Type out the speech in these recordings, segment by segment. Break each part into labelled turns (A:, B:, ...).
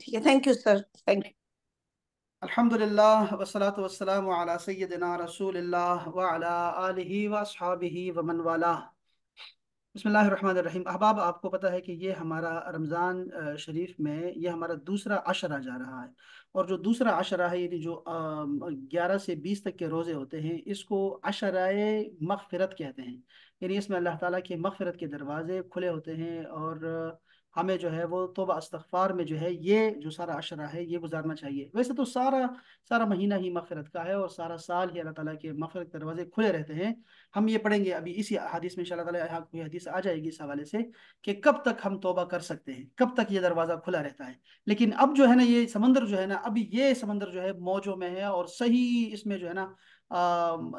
A: Thank you sir thank you الحمد للہ وسلاۃ وسلم علیہ سیدنا رسول اللہ وعلا آلہ وصحابہ ومن والا بسم اللہ الرحمن الرحیم احباب آپ کو پتہ ہے کہ یہ ہمارا رمضان شریف میں یہ ہمارا دوسرا عشرہ جا رہا ہے اور جو دوسرا عشرہ ہے یعنی جو گیارہ سے بیس تک کے روزے ہوتے ہیں اس کو عشرہ مغفرت کہتے ہیں یعنی اس میں اللہ تعالیٰ کے مغفرت کے دروازے کھلے ہوتے ہیں اور ہمیں جو ہے وہ توبہ استغفار میں جو ہے یہ جو سارا عشرہ ہے یہ گزارنا چاہیے ویسے تو سارا سارا مہینہ ہی مغفرت کا ہے اور سارا سال ہی اللہ تعالیٰ کے کے دروازے کھلے رہتے ہیں ہم یہ پڑھیں گے ابھی اسی حدیث میں شاء اللہ تعالیٰ کوئی حدیث آ جائے گی اس حوالے سے کہ کب تک ہم توبہ کر سکتے ہیں کب تک یہ دروازہ کھلا رہتا ہے لیکن اب جو ہے نا یہ سمندر جو ہے نا ابھی یہ سمندر جو ہے موجوں میں ہے اور صحیح اس میں جو ہے نا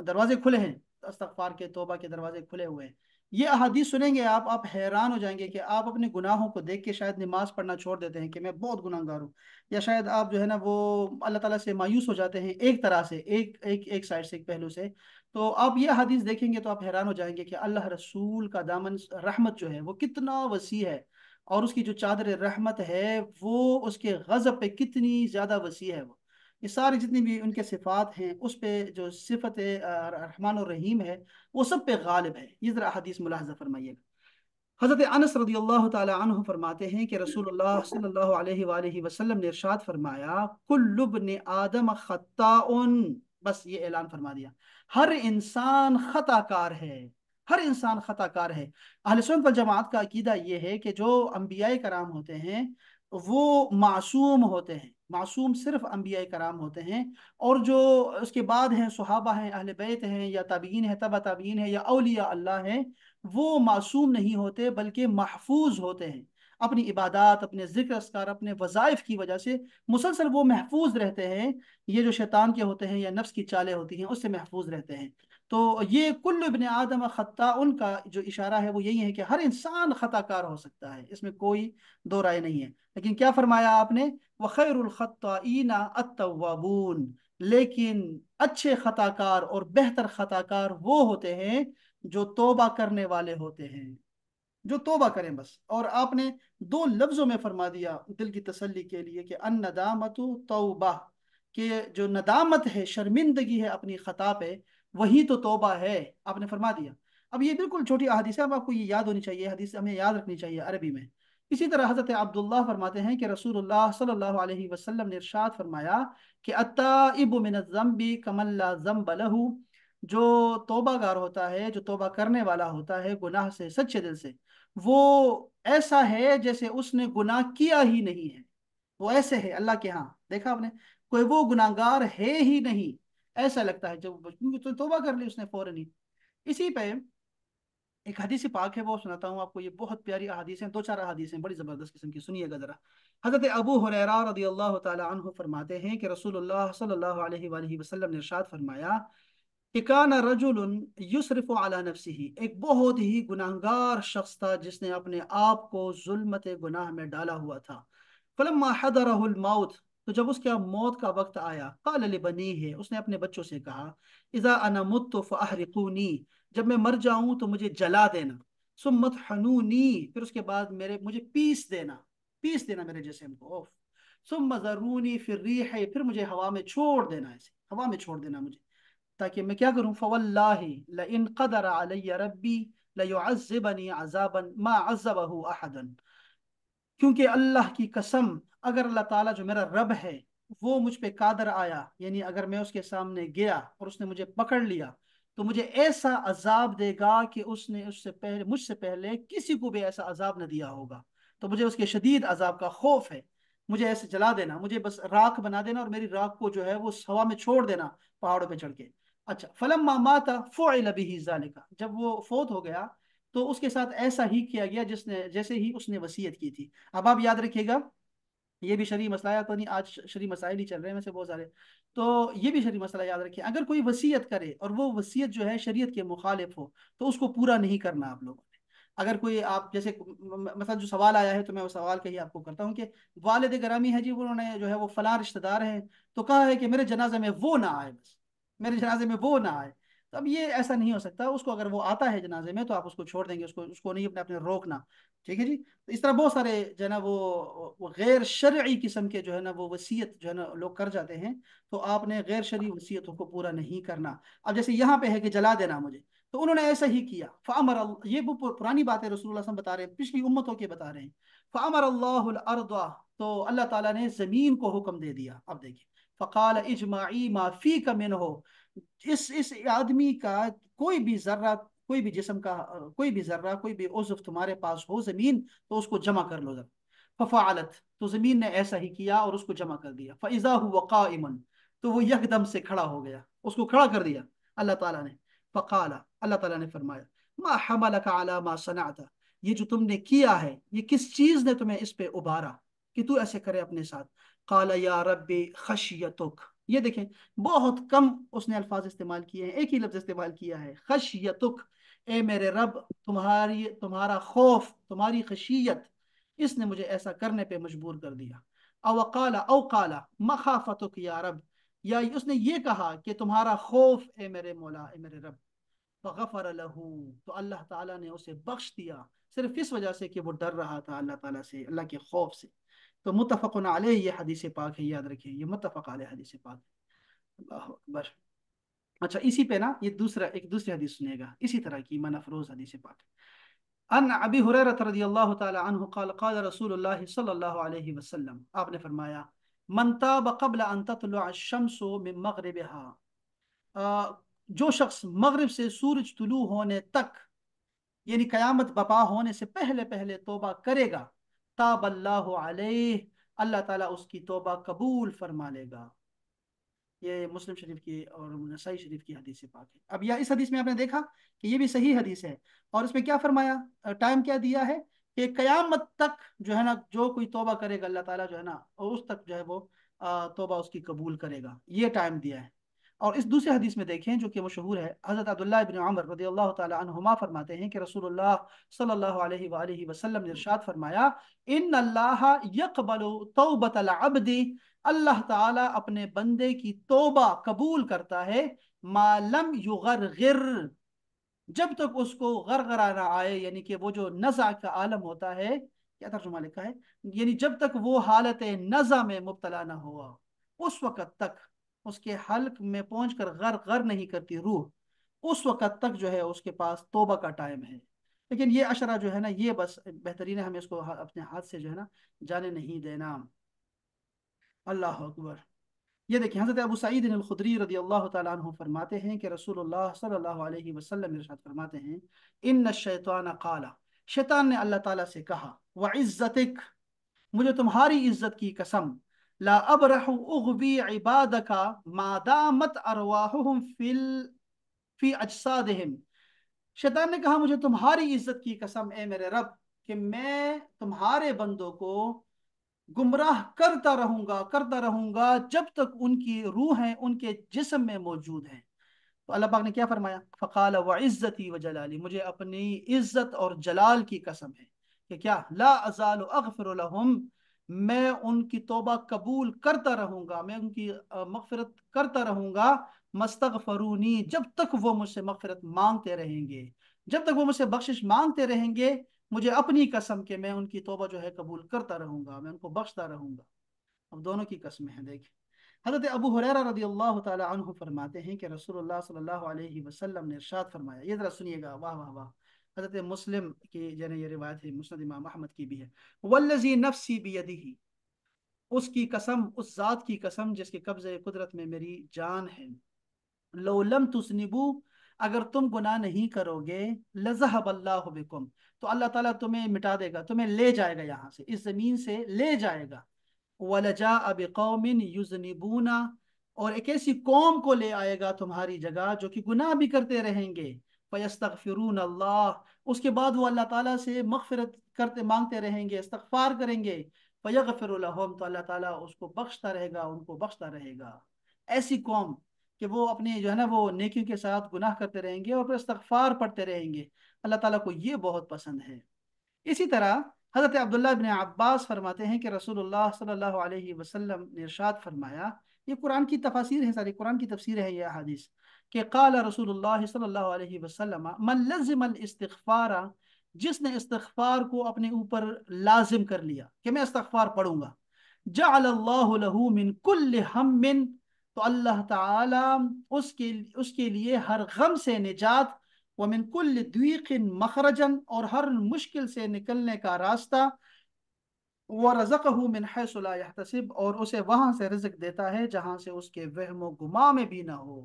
A: دروازے کھلے ہیں استغفار کے توبہ کے دروازے کھلے ہوئے ہیں یہ احادیث سنیں گے آپ آپ حیران ہو جائیں گے کہ آپ اپنے گناہوں کو دیکھ کے شاید نماز پڑھنا چھوڑ دیتے ہیں کہ میں بہت گناہ گار ہوں یا شاید آپ جو ہے نا وہ اللہ تعالیٰ سے مایوس ہو جاتے ہیں ایک طرح سے ایک ایک ایک سائڈ سے ایک پہلو سے تو آپ یہ حدیث دیکھیں گے تو آپ حیران ہو جائیں گے کہ اللہ رسول کا دامن رحمت جو ہے وہ کتنا وسیع ہے اور اس کی جو چادر رحمت ہے وہ اس کے غضب پہ کتنی زیادہ وسیع ہے وہ یہ سارے جتنی بھی ان کے صفات ہیں اس پہ جو صفت رحمان الرحیم ہے وہ سب پہ غالب ہے یہ ذرا حدیث ملاحظہ فرمائیے حضرت انس رضی اللہ تعالی عنہ فرماتے ہیں کہ رسول اللہ صلی اللہ علیہ وآلہ وسلم نے ارشاد فرمایا کل ابن آدم خطاؤن بس یہ اعلان فرما دیا ہر انسان خطا کار ہے ہر انسان خطا کار ہے اہل سنت والجماعت کا عقیدہ یہ ہے کہ جو انبیاء کرام ہوتے ہیں وہ معصوم ہوتے ہیں معصوم صرف انبیاء کرام ہوتے ہیں اور جو اس کے بعد ہیں صحابہ ہیں اہل بیت ہیں یا تابعین ہیں تبہ تابعین ہیں یا اولیاء اللہ ہیں وہ معصوم نہیں ہوتے بلکہ محفوظ ہوتے ہیں اپنی عبادات اپنے ذکر اسکار اپنے وظائف کی وجہ سے مسلسل وہ محفوظ رہتے ہیں یہ جو شیطان کے ہوتے ہیں یا نفس کی چالیں ہوتی ہیں اس سے محفوظ رہتے ہیں تو یہ کل ابن آدم خطا ان کا جو اشارہ ہے وہ یہی ہے کہ ہر انسان خطا کار ہو سکتا ہے اس میں کوئی دو رائے نہیں ہے لیکن کیا فرمایا آپ نے لیکن اچھے خطا کار اور بہتر خطا کار وہ ہوتے ہیں جو توبہ کرنے والے ہوتے ہیں جو توبہ کریں بس اور آپ نے دو لفظوں میں فرما دیا دل کی تسلی کے لیے کہ ان ندامت توبہ کہ جو ندامت ہے شرمندگی ہے اپنی خطا پہ وہی تو توبہ ہے آپ نے فرما دیا اب یہ بالکل چھوٹی احادیث ہے اب آپ کو یہ یاد ہونی چاہیے حدیث ہمیں یاد رکھنی چاہیے عربی میں اسی طرح حضرت عبداللہ فرماتے ہیں کہ رسول اللہ صلی اللہ علیہ وسلم نے ارشاد فرمایا کہ من جو توبہ گار ہوتا ہے جو توبہ کرنے والا ہوتا ہے گناہ سے سچے دل سے وہ ایسا ہے جیسے اس نے گناہ کیا ہی نہیں ہے وہ ایسے ہے اللہ کے ہاں دیکھا آپ نے کوئی وہ گناہ گار ہے ہی نہیں ایسا لگتا ہے جب کیونکہ تو توبہ کر لی اس نے فوراً ہی اسی پہ ایک حدیث پاک ہے وہ سناتا ہوں آپ کو یہ بہت پیاری احادیث ہیں دو چار احادیث ہیں بڑی زبردست قسم کی سنیے گا ذرا حضرت ابو حریرہ رضی اللہ تعالی عنہ فرماتے ہیں کہ رسول اللہ صلی اللہ علیہ وآلہ وسلم نے ارشاد فرمایا کہ کان رجل یسرف علی نفسہ ایک بہت ہی گناہگار شخص تھا جس نے اپنے آپ کو ظلمت گناہ میں ڈالا ہوا تھا فلما حضرہ الموت تو جب اس کے موت کا وقت آیا قال لبنی ہے اس نے اپنے بچوں سے کہا اذا انا مت فاحرقونی جب میں مر جاؤں تو مجھے جلا دینا سمت حنونی پھر اس کے بعد میرے مجھے پیس دینا پیس دینا میرے جسم کو ثم ذرونی فی الریح پھر مجھے ہوا میں چھوڑ دینا اسے ہوا میں چھوڑ دینا مجھے تاکہ میں کیا کروں فواللہ لئن قدر علی ربی لیعذبنی عذابا ما عذبہ احدا کیونکہ اللہ کی قسم اگر اللہ تعالیٰ جو میرا رب ہے وہ مجھ پہ قادر آیا یعنی اگر میں اس کے سامنے گیا اور اس نے مجھے پکڑ لیا تو مجھے ایسا عذاب دے گا کہ اس اس نے سے سے پہلے پہلے مجھ کسی کو بھی ایسا عذاب نہ دیا ہوگا تو مجھے اس کے شدید عذاب کا خوف ہے مجھے ایسے جلا دینا مجھے بس راکھ بنا دینا اور میری راکھ کو جو ہے وہ ہوا میں چھوڑ دینا پہاڑوں پہ چڑھ کے اچھا فلم فعل نے کا جب وہ فوت ہو گیا تو اس کے ساتھ ایسا ہی کیا گیا جس نے جیسے ہی اس نے وسیعت کی تھی اب آپ یاد رکھیے گا یہ بھی شرعی مسئلہ تو نہیں آج شرعی مسائل ہی چل رہے ہیں میں سے بہت سارے تو یہ بھی شرعی مسئلہ یاد رکھیں اگر کوئی وصیت کرے اور وہ وصیت جو ہے شریعت کے مخالف ہو تو اس کو پورا نہیں کرنا آپ لوگوں نے اگر کوئی آپ جیسے مثلا جو سوال آیا ہے تو میں وہ سوال کہیں آپ کو کرتا ہوں کہ والد گرامی ہے جی انہوں نے جو ہے وہ فلاں رشتہ دار ہیں تو کہا ہے کہ میرے جنازے میں وہ نہ آئے بس میرے جنازے میں وہ نہ آئے اب یہ ایسا نہیں ہو سکتا اس کو اگر وہ آتا ہے جنازے میں تو آپ اس کو چھوڑ دیں گے اس کو اس کو نہیں اپنے اپنے روکنا ٹھیک ہے جی تو اس طرح بہت سارے جو ہے نا وہ غیر شرعی قسم کے جو ہے نا وہ وصیت جو ہے نا لوگ کر جاتے ہیں تو آپ نے غیر شرعی وصیتوں کو پورا نہیں کرنا اب جیسے یہاں پہ ہے کہ جلا دینا مجھے تو انہوں نے ایسا ہی کیا فامر عمر اللہ یہ پرانی بات ہے رسول وسلم بتا رہے ہیں پچھلی امتوں کے بتا رہے ہیں فامر اللہ الارض تو اللہ تعالیٰ نے زمین کو حکم دے دیا اب دیکھیں فقال اجماعی ما فی کمن ہو اس اس آدمی کا کوئی بھی ذرہ کوئی بھی جسم کا کوئی بھی ذرہ کوئی بھی عزف تمہارے پاس ہو زمین تو اس کو جمع کر لو ذرا ففعلت تو زمین نے ایسا ہی کیا اور اس کو جمع کر دیا فضا ہو قائمن تو وہ یک دم سے کھڑا ہو گیا اس کو کھڑا کر دیا اللہ تعالیٰ نے فقال اللہ تعالیٰ نے فرمایا ما حملک علی ما صنعت یہ جو تم نے کیا ہے یہ کس چیز نے تمہیں اس پہ ابارا کہ تو ایسے کرے اپنے ساتھ قال یا رب خشیتک یہ دیکھیں بہت کم اس نے الفاظ استعمال کیے ہیں ایک ہی لفظ استعمال کیا ہے خشیتک اے میرے رب تمہاری تمہارا خوف تمہاری خشیت اس نے مجھے ایسا کرنے پہ مجبور کر دیا او قالا او قالا مخافتک یا رب یا اس نے یہ کہا کہ تمہارا خوف اے میرے مولا اے میرے رب فغفر لہو تو اللہ تعالیٰ نے اسے بخش دیا صرف اس وجہ سے کہ وہ ڈر رہا تھا اللہ تعالیٰ سے اللہ کے خوف سے تو متفق علیہ یہ حدیث پاک ہے یاد رکھیں یہ متفق علیہ حدیث پاک ہے اللہ اکبر اچھا اسی پہ نا یہ دوسرا ایک دوسری حدیث سنے گا اسی طرح کی من افروز حدیث پاک ہے ان ابی حریرت رضی اللہ تعالی عنہ قال قال رسول اللہ صلی اللہ علیہ وسلم آپ نے فرمایا من تاب قبل ان تطلع الشمس من مغربها جو شخص مغرب سے سورج طلوع ہونے تک یعنی قیامت بپا ہونے سے پہلے پہلے توبہ کرے گا تاب اللہ علیہ اللہ تعالیٰ اس کی توبہ قبول فرما لے گا یہ مسلم شریف کی اور نسائی شریف کی حدیث سے پاک ہے اب یا اس حدیث میں آپ نے دیکھا کہ یہ بھی صحیح حدیث ہے اور اس میں کیا فرمایا ٹائم کیا دیا ہے کہ قیامت تک جو ہے نا جو کوئی توبہ کرے گا اللہ تعالیٰ جو ہے نا اس تک جو ہے وہ توبہ اس کی قبول کرے گا یہ ٹائم دیا ہے اور اس دوسرے حدیث میں دیکھیں جو کہ مشہور ہے حضرت عبداللہ بن عمر رضی اللہ تعالی عنہما فرماتے ہیں کہ رسول اللہ صلی اللہ علیہ وآلہ وسلم نے ارشاد فرمایا ان اللہ یقبل توبت العبد اللہ تعالی اپنے بندے کی توبہ قبول کرتا ہے ما لم یغرغر جب تک اس کو غرغرہ نہ آئے یعنی کہ وہ جو نزع کا عالم ہوتا ہے کیا ترجمہ لکھا ہے یعنی جب تک وہ حالت نزع میں مبتلا نہ ہوا اس وقت تک اس کے حلق میں پہنچ کر غر غر نہیں کرتی روح اس وقت تک جو ہے اس کے پاس توبہ کا ٹائم ہے لیکن یہ اشرہ جو ہے نا یہ بس بہترین ہے ہے ہمیں اس کو اپنے ہاتھ سے جو نا جانے نہیں دینا اللہ اکبر یہ دیکھیں حضرت ابو سعید الخدری رضی اللہ تعالیٰ عنہ فرماتے ہیں کہ رسول اللہ صلی اللہ علیہ وسلم ارشاد فرماتے ہیں ان الشیطان شیطان نے اللہ تعالیٰ سے کہا وہ مجھے تمہاری عزت کی قسم لا ابرح اغبی عبادک ما دامت ارواحهم فی ال... فی اجسادهم شیطان نے کہا مجھے تمہاری عزت کی قسم اے میرے رب کہ میں تمہارے بندوں کو گمراہ کرتا رہوں گا کرتا رہوں گا جب تک ان کی روحیں ان کے جسم میں موجود ہیں تو اللہ پاک نے کیا فرمایا فقال و عزتی و جلالی مجھے اپنی عزت اور جلال کی قسم ہے کہ کیا لا ازال اغفر لهم میں ان کی توبہ قبول کرتا رہوں گا میں ان کی مغفرت کرتا رہوں گا مستغفرونی جب تک وہ مجھ سے مغفرت مانگتے رہیں گے جب تک وہ مجھ سے بخشش مانگتے رہیں گے مجھے اپنی قسم کے میں ان کی توبہ جو ہے قبول کرتا رہوں گا میں ان کو بخشتا رہوں گا اب دونوں کی قسمیں ہیں دیکھیں حضرت ابو حریرہ رضی اللہ تعالی عنہ فرماتے ہیں کہ رسول اللہ صلی اللہ علیہ وسلم نے ارشاد فرمایا یہ ذرا سنیے گا واہ واہ واہ حضرت مسلم کی جن یہ روایت ہے مسند امام احمد کی بھی ہے ولزی نفسی بیدی ہی اس کی قسم اس ذات کی قسم جس کے قبضے قدرت میں میری جان ہے لو لم تسنبو اگر تم گناہ نہیں کرو گے لذہب اللہ بکم تو اللہ تعالیٰ تمہیں مٹا دے گا تمہیں لے جائے گا یہاں سے اس زمین سے لے جائے گا وَلَجَاءَ بِقَوْمٍ يُزْنِبُونَ اور ایک ایسی قوم کو لے آئے گا تمہاری جگہ جو کہ گناہ بھی کرتے رہیں گے پھر اللہ تعالیٰ سے مغفرت کرتے مانگتے رہیں گے استغفار کریں گے تو اللہ تعالیٰ اس کو بخشتا رہے گا ان کو بخشتا رہے گا ایسی قوم کہ وہ اپنے جو ہے نا وہ نیکیوں کے ساتھ گناہ کرتے رہیں گے اور پھر استغفار پڑھتے رہیں گے اللہ تعالیٰ کو یہ بہت پسند ہے اسی طرح حضرت عبداللہ بن عباس فرماتے ہیں کہ رسول اللہ صلی اللہ علیہ وسلم نے ارشاد فرمایا یہ قرآن کی تفاصیر ہیں ساری قرآن کی تفسیر ہے یہ حدیث کہ قال رسول اللہ صلی اللہ علیہ وسلم من لزم الاستغفار جس نے استغفار کو اپنے اوپر لازم کر لیا کہ میں استغفار پڑھوں گا جعل اللہ له من کل ہم من تو اللہ تعالی اس کے, اس کے لیے ہر غم سے نجات ومن کل دویق مخرجن اور ہر مشکل سے نکلنے کا راستہ رزق ہوں اور اسے وہاں سے رزق دیتا ہے جہاں سے اس کے وہم و گما میں بھی نہ ہو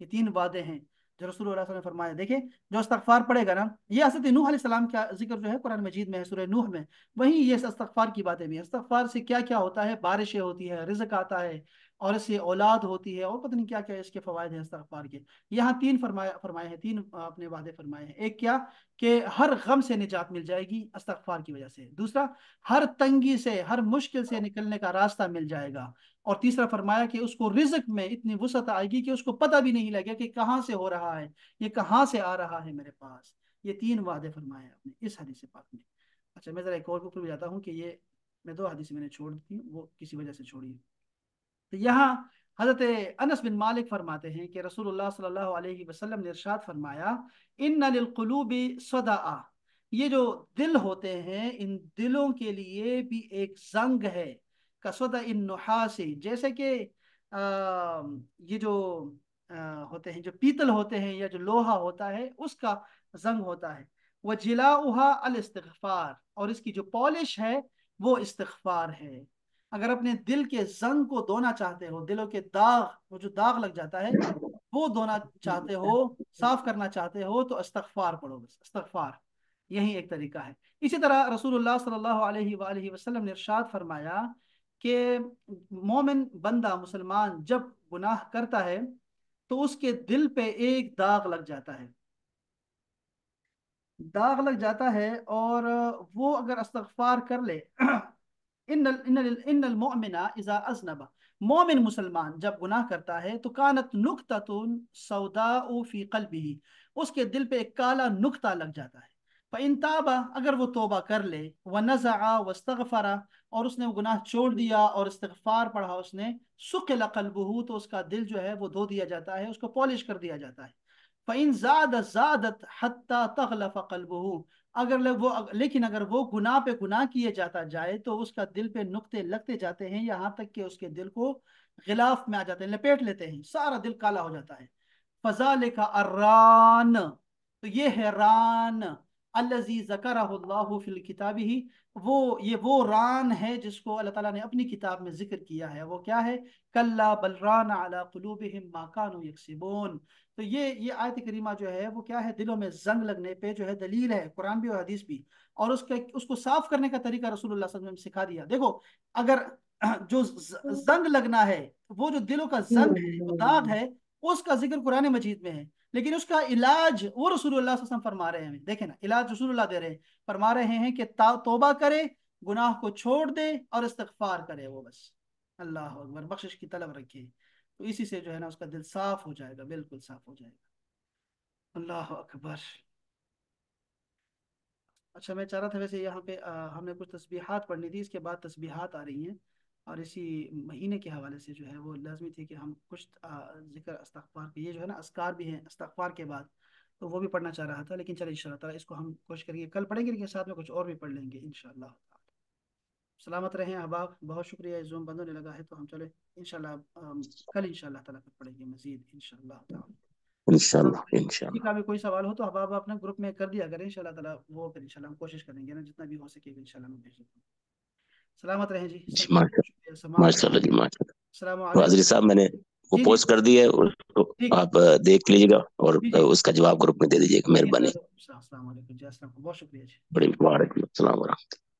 A: یہ تین وعدے ہیں جو رسول اللہ علیہ وسلم نے فرمایا دیکھیں جو استغفار پڑے گا نا یہ حضرت نوح علیہ السلام کا ذکر جو ہے قرآن مجید میں ہے سورہ نوح میں وہیں یہ استغفار کی باتیں بھی ہیں استغفار سے کیا کیا ہوتا ہے بارشیں ہوتی ہے رزق آتا ہے اور اس سے اولاد ہوتی ہے اور پتہ نہیں کیا کیا اس کے فوائد ہیں استغفار کے یہاں تین فرمایا فرمائے ہیں تین آپ نے وعدے فرمائے ہیں ایک کیا کہ ہر غم سے نجات مل جائے گی استغفار کی وجہ سے دوسرا ہر تنگی سے ہر مشکل سے نکلنے کا راستہ مل جائے گا اور تیسرا فرمایا کہ اس کو رزق میں اتنی وسعت آئے گی کہ اس کو پتہ بھی نہیں لگے کہ کہاں سے ہو رہا ہے یہ کہاں سے آ رہا ہے میرے پاس یہ تین وعدے فرمائے آپ نے اس میں اچھا میں ذرا ایک اور اوپر جاتا ہوں کہ یہ میں دو حدیث میں نے چھوڑ دی وہ کسی وجہ سے چھوڑیے تو یہاں حضرت انس بن مالک فرماتے ہیں کہ رسول اللہ صلی اللہ علیہ وسلم فرمایا ان للقلوب بے یہ جو دل ہوتے ہیں ان دلوں کے لیے بھی ایک زنگ ہے جیسے کہ یہ جو ہوتے ہیں جو پیتل ہوتے ہیں یا جو لوہا ہوتا ہے اس کا زنگ ہوتا ہے وہ جلا الاستغفار اور اس کی جو پالش ہے وہ استغفار ہے اگر اپنے دل کے زنگ کو دھونا چاہتے ہو دلوں کے داغ وہ جو داغ لگ جاتا ہے وہ دھونا چاہتے ہو صاف کرنا چاہتے ہو تو استغفار پڑھو بس استغفار یہی ایک طریقہ ہے اسی طرح رسول اللہ صلی اللہ علیہ وآلہ وسلم نے ارشاد فرمایا کہ مومن بندہ مسلمان جب گناہ کرتا ہے تو اس کے دل پہ ایک داغ لگ جاتا ہے داغ لگ جاتا ہے اور وہ اگر استغفار کر لے مومن مسلمان جب گناہ کرتا ہے تو کانت نقطۃن سودا فی قلب ہی اس کے دل پہ ایک کالا نقطہ لگ جاتا ہے پر انتابہ اگر وہ توبہ کر لے وہ نزا اور اس نے وہ گناہ چھوڑ دیا اور استغفار پڑھا اس نے سکھ لقل تو اس کا دل جو ہے وہ دھو دیا جاتا ہے اس کو پالش کر دیا جاتا ہے پین زاد زادت حتیٰ تغلف قلب اگر وہ لیکن اگر وہ گناہ پہ گناہ کیے جاتا جائے تو اس کا دل پہ نقطے لگتے جاتے ہیں یہاں تک کہ اس کے دل کو غلاف میں آ جاتے ہیں لپیٹ لیتے ہیں سارا دل کالا ہو جاتا ہے فضا لکھا اران تو یہ ہے ران اللہ فل ہی وہ یہ وہ ران ہے جس کو اللہ تعالیٰ نے اپنی کتاب میں ذکر کیا ہے وہ کیا ہے تو یہ یہ کریمہ جو ہے وہ کیا ہے دلوں میں زنگ لگنے پہ جو ہے دلیل ہے قرآن بھی اور حدیث بھی اور اس کے اس کو صاف کرنے کا طریقہ رسول اللہ صلی اللہ علیہ وسلم نے سکھا دیا دیکھو اگر جو زنگ لگنا ہے وہ جو دلوں کا زنگ ہے وہ داغ ہے اس کا ذکر قرآن مجید میں ہے لیکن اس کا علاج وہ رسول اللہ صلی اللہ علیہ وسلم فرما رہے ہیں دیکھیں نا علاج رسول اللہ دے رہے ہیں فرما رہے ہیں کہ توبہ کرے گناہ کو چھوڑ دے اور استغفار کرے وہ بس اللہ اکبر بخشش کی طلب رکھے تو اسی سے جو ہے نا اس کا دل صاف ہو جائے گا بالکل صاف ہو جائے گا اللہ اکبر اچھا میں چاہ رہا تھا ویسے یہاں پہ ہم نے کچھ تسبیحات پڑھنی تھی اس کے بعد تسبیحات آ رہی ہیں اور اسی مہینے کے حوالے سے جو ہے وہ لازمی تھی کہ ہم کچھ ذکر استغفار کے یہ جو ہے نا اسکار بھی ہیں استغفار کے بعد تو وہ بھی پڑھنا چاہ رہا تھا لیکن چلے ان شاء اللہ تعالیٰ اس کو ہم کوشش کریں گے کل پڑھیں گے لیکن ساتھ میں کچھ اور بھی پڑھ لیں گے انشاءاللہ اللہ سلامت رہیں احباب بہت شکریہ زوم بند ہونے لگا ہے تو ہم چلے ان شاء اللہ کل ان شاء اللہ تعالیٰ مزید ان شاء اللہ شکریہ کوئی سوال ہو تو احباب اپنے گروپ میں کر دیا اگر انشاءاللہ تعالیٰ وہ پھر انشاءاللہ ہم کوشش کریں گے جتنا بھی ہو سکے گا میں بھیج دوں سلامت رہیں جی جی ماشاء اللہ جیشاء اللہ میں نے وہ پوسٹ کر دی ہے آپ دیکھ لیجیے گا اور اس کا جواب گروپ میں دے دیجیے جی، بہت شکریہ جی۔ بڑی مبارک السلام علیکم